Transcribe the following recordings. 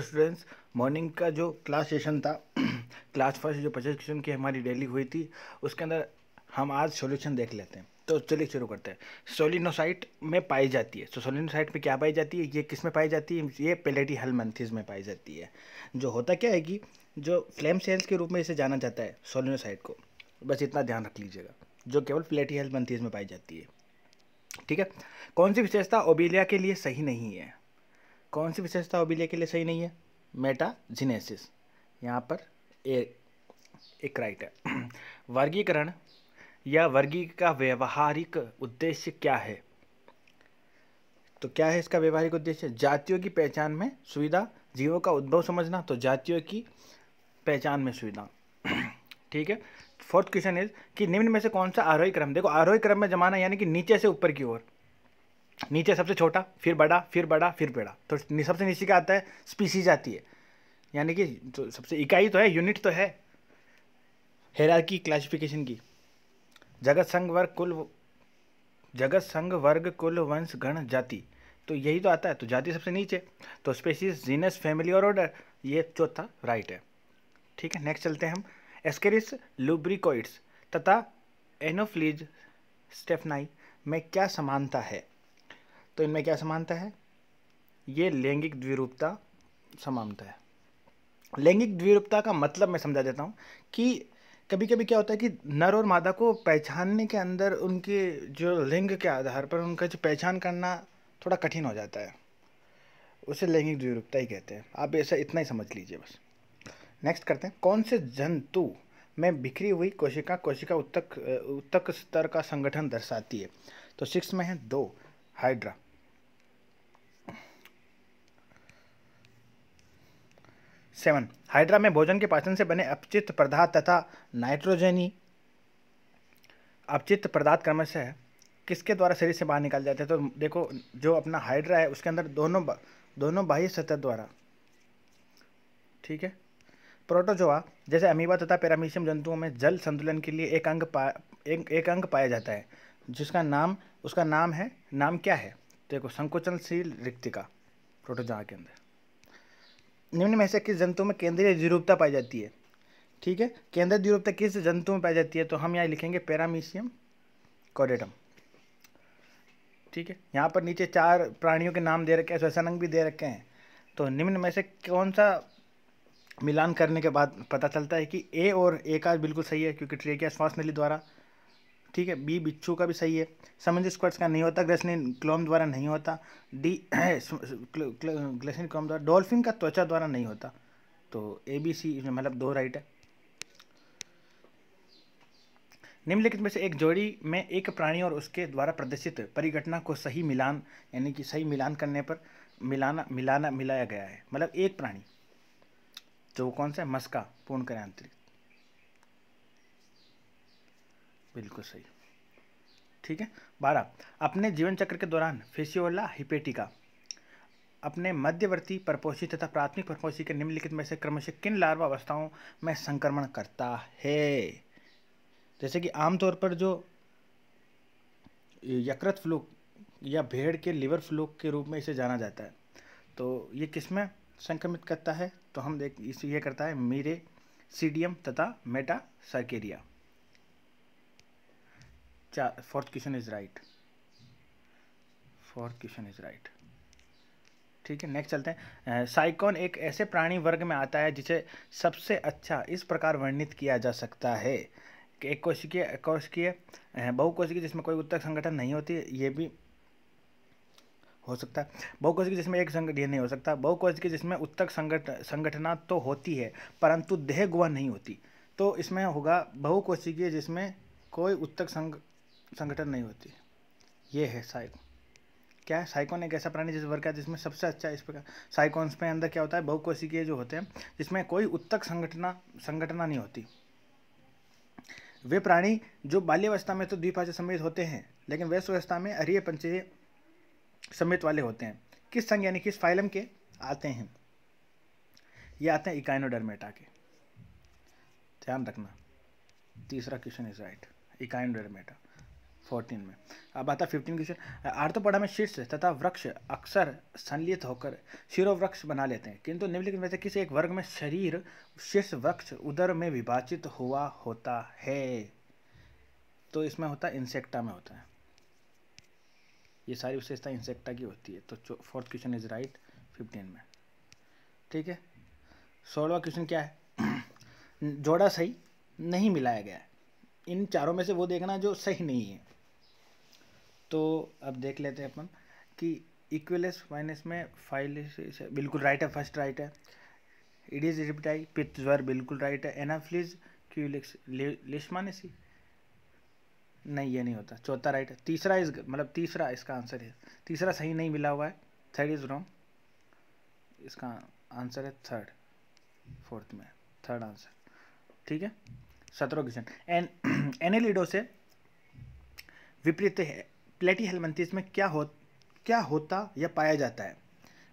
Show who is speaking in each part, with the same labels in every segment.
Speaker 1: students morning का जो class session था क्लास फर्स्ट जो पचास क्वेश्चन की हमारी डेली हुई थी उसके अंदर हम आज सॉल्यूशन देख लेते हैं तो चलिए शुरू करते हैं सोलिनोसाइट में पाई जाती है तो सोलिनोसाइट में क्या पाई जाती है ये किस में पाई जाती है ये पेलेटी हलमंथिस में पाई जाती है जो होता क्या है कि जो फ्लेम सेल्स के रूप में इसे जाना जाता है सोलिनोसाइट को बस इतना ध्यान रख लीजिएगा जो केवल प्लेटी हेल्थ में पाई जाती है ठीक है कौन सी विशेषता ओबेलिया के लिए सही नहीं है कौन सी विशेषता ओबिलिया के लिए सही नहीं है मेटाजिनेसिस यहाँ पर ए एक राइट है वर्गीकरण या वर्गी का व्यवहारिक उद्देश्य क्या है तो क्या है इसका व्यवहारिक उद्देश्य जातियों की पहचान में सुविधा जीवों का उद्भव समझना तो जातियों की पहचान में सुविधा ठीक है फोर्थ क्वेश्चन इज कि निम्न में से कौन सा आरोही क्रम देखो आरोही क्रम में जमाना यानी कि नीचे से ऊपर की ओर नीचे सबसे छोटा फिर बड़ा फिर बड़ा फिर बड़ा तो सबसे नीचे क्या आता है स्पीसीज आती है यानी कि तो सबसे इकाई तो है यूनिट तो है की क्लासिफिकेशन की जगत संघ वर्ग कुल जगत संघ वर्ग कुल वंश गण जाति तो यही तो आता है तो जाति सबसे नीचे तो स्पेसीज जीनस फैमिली और ऑर्डर ये चौथा राइट है ठीक है नेक्स्ट चलते हैं हम एस्केरिस लुब्रिकोइड्स तथा एनोफ्लीज स्टेफनाई में क्या समानता है तो इनमें क्या समानता है ये लैंगिक द्विरूपता समानता है लैंगिक द्विरूपता का मतलब मैं समझा देता हूँ कि कभी कभी क्या होता है कि नर और मादा को पहचानने के अंदर उनके जो लिंग के आधार पर उनका जो पहचान करना थोड़ा कठिन हो जाता है उसे लैंगिक द्विरूपता ही कहते हैं आप ऐसा इतना ही समझ लीजिए बस नेक्स्ट करते हैं कौन से जंतु में बिखरी हुई कोशिका कोशिका उत्तक उत्तक स्तर का संगठन दर्शाती है तो सिक्स में है दो हाइड्रा सेवन हाइड्रा में भोजन के पाचन से बने अपचित पदार्थ तथा नाइट्रोजनी अपचित पदार्थ है किसके द्वारा शरीर से बाहर निकाल जाते हैं तो देखो जो अपना हाइड्रा है उसके अंदर दोनों दोनों बाह्य सतह द्वारा ठीक है प्रोटोजोआ जैसे अमीबा तथा पैरामीशियम जंतुओं में जल संतुलन के लिए एक अंग पा एक, एक अंग पाया जाता है जिसका नाम उसका नाम है नाम क्या है देखो संकोचनशील रिक्तिका प्रोटोजा के अंदर निम्न में से किस जंतु में केंद्रीय द्विरूपता पाई जाती है ठीक है केंद्रीय द्विरूपता किस जंतु में पाई जाती है तो हम यहाँ लिखेंगे पैरामीशियम कॉरेडम ठीक है यहाँ पर नीचे चार प्राणियों के नाम दे रखे हैं श्वसन अंग भी दे रखे हैं तो निम्न में से कौन सा मिलान करने के बाद पता चलता है कि ए और ए का बिल्कुल सही है क्योंकि ट्रेकिया श्वास नली द्वारा ठीक है बी बिच्छू का भी सही है समझ स्क्वाड्स का नहीं होता ग्लेसिन क्लोम द्वारा नहीं होता डी ग्लेसिन क्लोम द्वारा डॉल्फिन का त्वचा द्वारा नहीं होता तो ए बी सी मतलब दो राइट है निम्नलिखित में से एक जोड़ी में एक प्राणी और उसके द्वारा प्रदर्शित परिघटना को सही मिलान यानी कि सही मिलान करने पर मिलाना मिलाना मिलाया गया है मतलब एक प्राणी जो तो कौन सा है मस्का पूर्ण करांतरिक बिल्कुल सही ठीक है बारह अपने जीवन चक्र के दौरान फेसियोला हिपेटिका अपने मध्यवर्ती परपोषी तथा प्राथमिक परपोषी के निम्नलिखित में से क्रमशः किन लार्वा अवस्थाओं में संक्रमण करता है जैसे कि आमतौर पर जो यकृत फ्लू या भेड़ के लिवर फ्लू के रूप में इसे जाना जाता है तो ये किस में संक्रमित करता है तो हम देख इसे ये करता है मीरे सीडियम तथा metacercaria fourth question is right fourth question is right ठीक है नेक्स्ट चलते हैं साइकॉन एक ऐसे प्राणी वर्ग में आता है जिसे सबसे अच्छा इस प्रकार वर्णित किया जा सकता है कि एक कोशिकीय कोशिकीय बहुकोशिकीय जिसमें कोई उत्तक संगठन नहीं होती ये भी हो सकता है बहुकोशिकीय जिसमें एक संगठन ये नहीं हो सकता बहुकोशिकीय जिसमें उत्तक संगठ संगठना तो होती है परंतु देह गुहा नहीं होती तो इसमें होगा बहुकोशिकीय जिसमें कोई उत्तक संग संगठन नहीं होती ये है साइको क्या है साइकोन एक ऐसा प्राणी जिस वर्ग का जिसमें सबसे अच्छा इस प्रकार साइकोन्स में अंदर क्या होता है बहुकोशिकीय जो होते हैं जिसमें कोई उत्तक संगठना संगठना नहीं होती वे प्राणी जो बाल्यावस्था में तो द्विपाचय समेत होते हैं लेकिन व्यवस्था में अरिय पंचय समेत वाले होते हैं किस संघ यानी किस फाइलम के आते हैं ये आते हैं इकाइनोडर्मेटा के ध्यान रखना तीसरा question is right echinodermata fourteen में अब आता फिफ्टीन क्वेश्चन आर्थोपोडा में शीर्ष तथा वृक्ष अक्सर संलित होकर शिरो वृक्ष बना लेते हैं किंतु निम्नलिखित में से किसी एक वर्ग में शरीर शीर्ष वृक्ष उदर में विभाजित हुआ होता है तो इसमें होता है इंसेक्टा में होता है ये सारी विशेषता इंसेक्टा की होती है तो fourth question is right fifteen में ठीक है सोलवा क्वेश्चन क्या है जोड़ा सही नहीं मिलाया गया है इन चारों में से वो देखना जो सही नहीं है तो अब देख लेते हैं अपन कि इक्वलेस माइनस में फाइल बिल्कुल राइट है फर्स्ट राइट है इट इज पिथ पित्वर बिल्कुल राइट है एनाफ्लिज क्यूलिक्स लिशमानसी नहीं ये नहीं होता चौथा राइट है तीसरा इस मतलब तीसरा इसका आंसर है तीसरा सही नहीं मिला हुआ है थर्ड इज रॉन्ग इसका आंसर है थर्ड फोर्थ में थर्ड आंसर ठीक है सत्रह क्वेश्चन एन एनेलिडो से विपरीत है प्लेटी हेलमंतीस में क्या हो क्या होता या पाया जाता है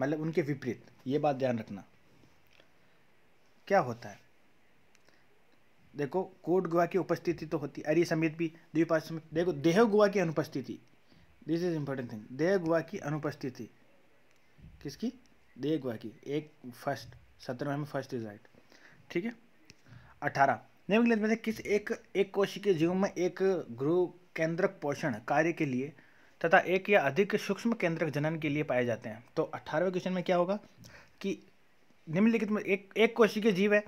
Speaker 1: मतलब उनके विपरीत ये बात ध्यान रखना क्या होता है देखो कोट गोवा की उपस्थिति तो होती अरे समेत भी द्विपार्श्व देखो देह गोवा की अनुपस्थिति दिस इज इंपॉर्टेंट थिंग देह गोवा की अनुपस्थिति किसकी देह गोवा की एक फर्स्ट सत्रह में फर्स्ट रिजल्ट ठीक है अठारह निम्नलिखित में से किस एक एक कोशिकीय जीव में एक ग्रुप केंद्रक पोषण कार्य के लिए तथा एक या अधिक सूक्ष्म केंद्रक जनन के लिए पाए जाते हैं तो अठारहवें क्वेश्चन में क्या होगा कि निम्नलिखित में एक एक के जीव है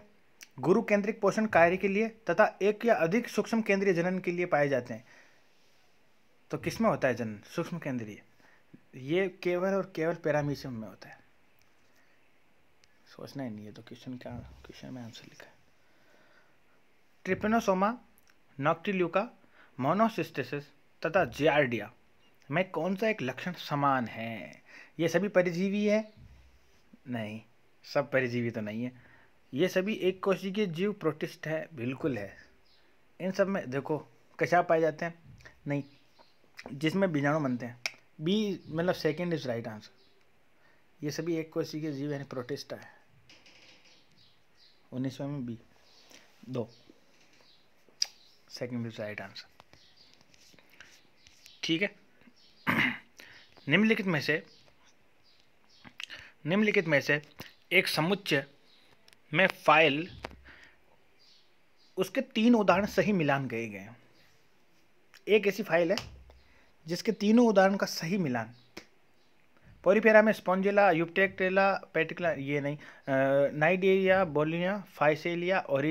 Speaker 1: गुरु केंद्रिक पोषण कार्य के लिए तथा एक या अधिक सूक्ष्म केंद्रीय जनन के लिए पाए जाते हैं तो किस में होता है जनन सूक्ष्म केंद्रीय ये केवल और केवल पैरामीशियम में होता है सोचना ही नहीं है तो क्वेश्चन क्या क्वेश्चन में आंसर लिखा है ट्रिपेनोसोमा नॉक्टिल्यूका मोनोसिस्टिस तथा जियार्डिया में कौन सा एक लक्षण समान है ये सभी परिजीवी है नहीं सब परिजीवी तो नहीं है ये सभी एक कोशिकीय जीव प्रोटिस्ट है बिल्कुल है इन सब में देखो कशा पाए जाते हैं नहीं जिसमें बीजाणु बनते हैं बी मतलब सेकेंड इज राइट आंसर ये सभी एक कोशिकीय जीव यानी प्रोटिस्ट है उन्नीसवें में बी दो सेकेंड इज राइट आंसर ठीक है निम्नलिखित में से निम्नलिखित में से एक समुच्चय में फाइल उसके तीन उदाहरण सही मिलान गए गए हैं एक ऐसी फाइल है जिसके तीनों उदाहरण का सही मिलान पोरीपेरा में स्पॉन्जेला यूपटेक्टेला पेटिकला ये नहीं नाइडेरिया बोलिया फाइसेलिया और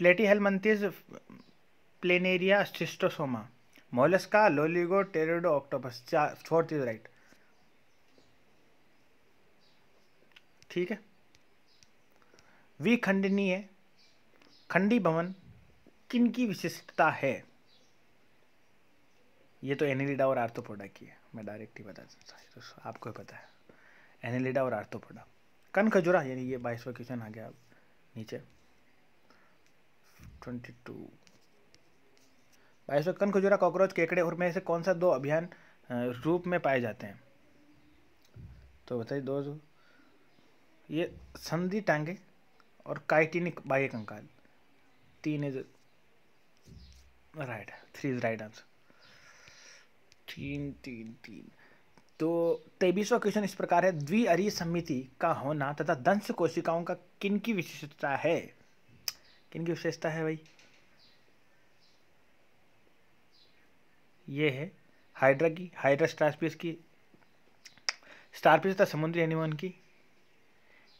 Speaker 1: platyhelminthes planaria schistosoma mollusca loligo teredo octopus चार फोर्थ इज राइट ठीक है वी खंडनीय खंडी भवन किन की विशिष्टता है ये तो एनिलिडा और आर्थोपोडा की है मैं डायरेक्ट ही बता देता तो आपको पता है एनिलिडा और आर्थोपोडा कन खजुरा यानी ये बाईसवा क्वेश्चन आ गया नीचे ट्वेंटी टू बायोसोकन खुजरा कॉकरोच केकड़े और में से कौन सा दो अभियान रूप में पाए जाते हैं तो बताइए दो ये संधि टांगे और काइटिनिक बाह्य कंकाल तीन is right three is right answer तीन तीन तीन तो तेईसवा क्वेश्चन इस प्रकार है द्विअरी समिति का होना तथा दंश कोशिकाओं का किनकी विशेषता है किनकी विशेषता है भाई ये है हाइड्रा की हाइड्रा स्टारफिश की स्टारफिश था समुद्री एनिमल की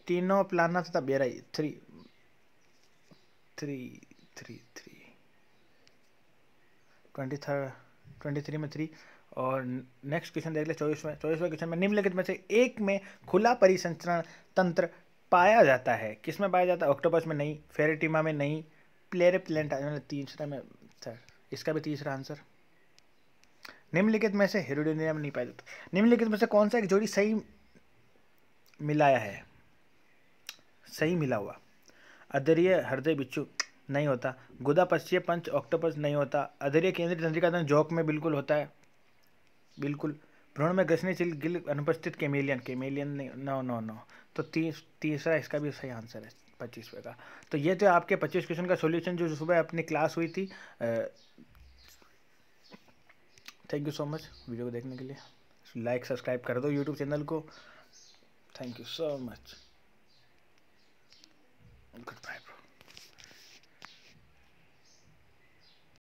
Speaker 1: तीनों प्लाना था बेरा three three three three twenty third twenty three में थ्री और नेक्स्ट क्वेश्चन देख ले चौबीसवें चौबीसवें क्वेश्चन में निम्नलिखित में से एक में खुला परिसंचरण तंत्र पाया जाता है किस में पाया जाता है ऑक्टोपस में नहीं फेरेटिमा में नहीं प्लेरे प्लेंट तीसरा में सर इसका भी तीसरा आंसर निम्नलिखित में से में नहीं पाया जाता निम्नलिखित में से कौन सा एक जोड़ी सही मिलाया है सही मिला हुआ अधरीय हृदय बिच्छू नहीं होता गुदा पश्चिम पंच ऑक्टोपस नहीं होता अधरीय केंद्रीय तंत्रिका जौक में बिल्कुल होता है बिल्कुल भ्रूण में चिल गिल अनुपस्थित केमेलियन केमेलियन नहीं नो नो नो तो तीस तीसरा इसका भी सही आंसर है पच्चीसवें का तो ये थे आपके पच्चीस क्वेश्चन का सोल्यूशन जो सुबह अपनी क्लास हुई थी thank you so much video को देखने के लिए लाइक सब्सक्राइब कर दो यूट्यूब चैनल को thank you so much good bye